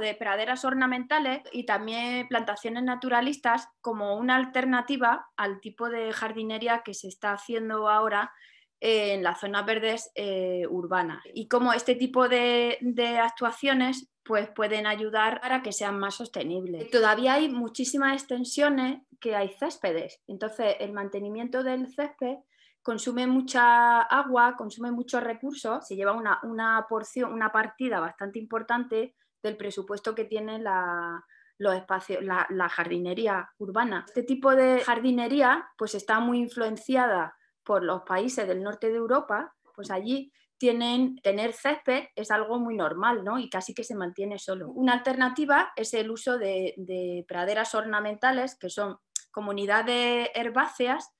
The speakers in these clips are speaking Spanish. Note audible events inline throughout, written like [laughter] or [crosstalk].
de praderas ornamentales y también plantaciones naturalistas como una alternativa al tipo de jardinería que se está haciendo ahora en las zonas verdes eh, urbanas y cómo este tipo de, actuaciones pues pueden ayudar para que sean más sostenibles. Todavía hay muchísimas extensiones que hay céspedes, entonces el mantenimiento del césped consume mucha agua, consume muchos recursos, se lleva una, una porción, una partida bastante importante del presupuesto que tiene la, la, jardinería urbana. Este tipo de jardinería pues está muy influenciada por los países del norte de Europa, pues allí tienen, tener césped es algo muy normal ¿no? y casi que se mantiene solo. Una alternativa es el uso de, praderas ornamentales, que son comunidades herbáceas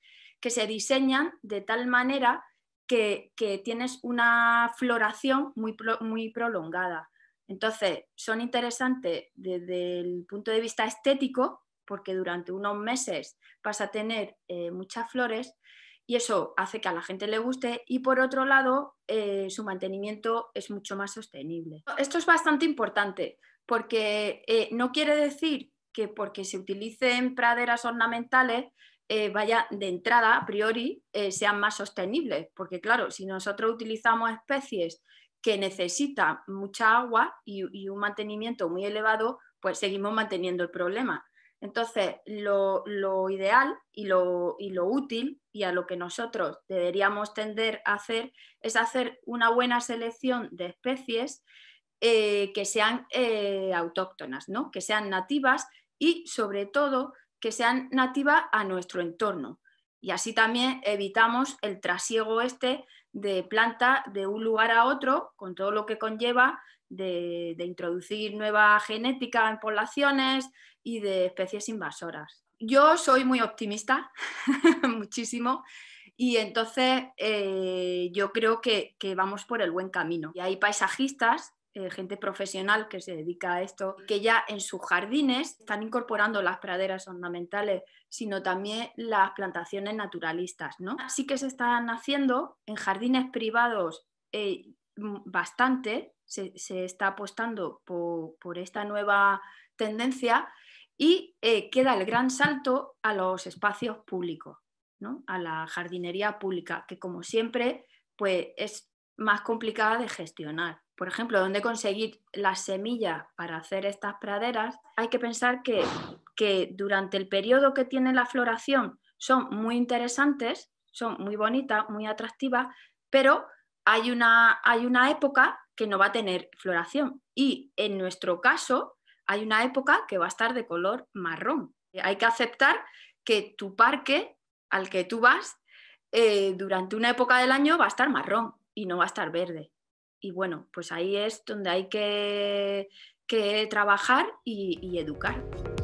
que se diseñan de tal manera que, tienes una floración muy, muy prolongada entonces, son interesantes desde el punto de vista estético, porque durante unos meses vas a tener eh, muchas flores y eso hace que a la gente le guste y por otro lado eh, su mantenimiento es mucho más sostenible. Esto es bastante importante porque eh, no quiere decir que porque se utilicen praderas ornamentales vaya de entrada a priori sean más sostenibles, porque claro, si nosotros utilizamos especies que necesita mucha agua y, un mantenimiento muy elevado, pues seguimos manteniendo el problema. Entonces, lo, ideal y lo, útil y a lo que nosotros deberíamos tender a hacer es hacer una buena selección de especies eh, que sean eh, autóctonas, ¿no? que sean nativas y sobre todo que sean nativas a nuestro entorno. Y así también evitamos el trasiego este de planta de un lugar a otro, con todo lo que conlleva de, introducir nueva genética en poblaciones y de especies invasoras. Yo soy muy optimista, [laughs] muchísimo, y entonces eh, yo creo que, que, vamos por el buen camino. Y hay paisajistas eh, gente profesional que se dedica a esto, que ya en sus jardines están incorporando las praderas ornamentales, sino también las plantaciones naturalistas. ¿no? que se están haciendo en jardines privados eh, bastante, se, está apostando por, esta nueva tendencia y eh, queda el gran salto a los espacios públicos, a la jardinería pública, que como siempre pues es más complicada de gestionar por ejemplo, dónde conseguir las semillas para hacer estas praderas, hay que pensar que, durante el periodo que tiene la floración son muy interesantes, son muy bonitas, muy atractivas, pero hay una, hay una época que no va a tener floración. Y en nuestro caso, hay una época que va a estar de color marrón. Hay que aceptar que tu parque al que tú vas eh, durante una época del año va a estar marrón y no va a estar verde y bueno, pues ahí es donde hay que, que trabajar y, y educar.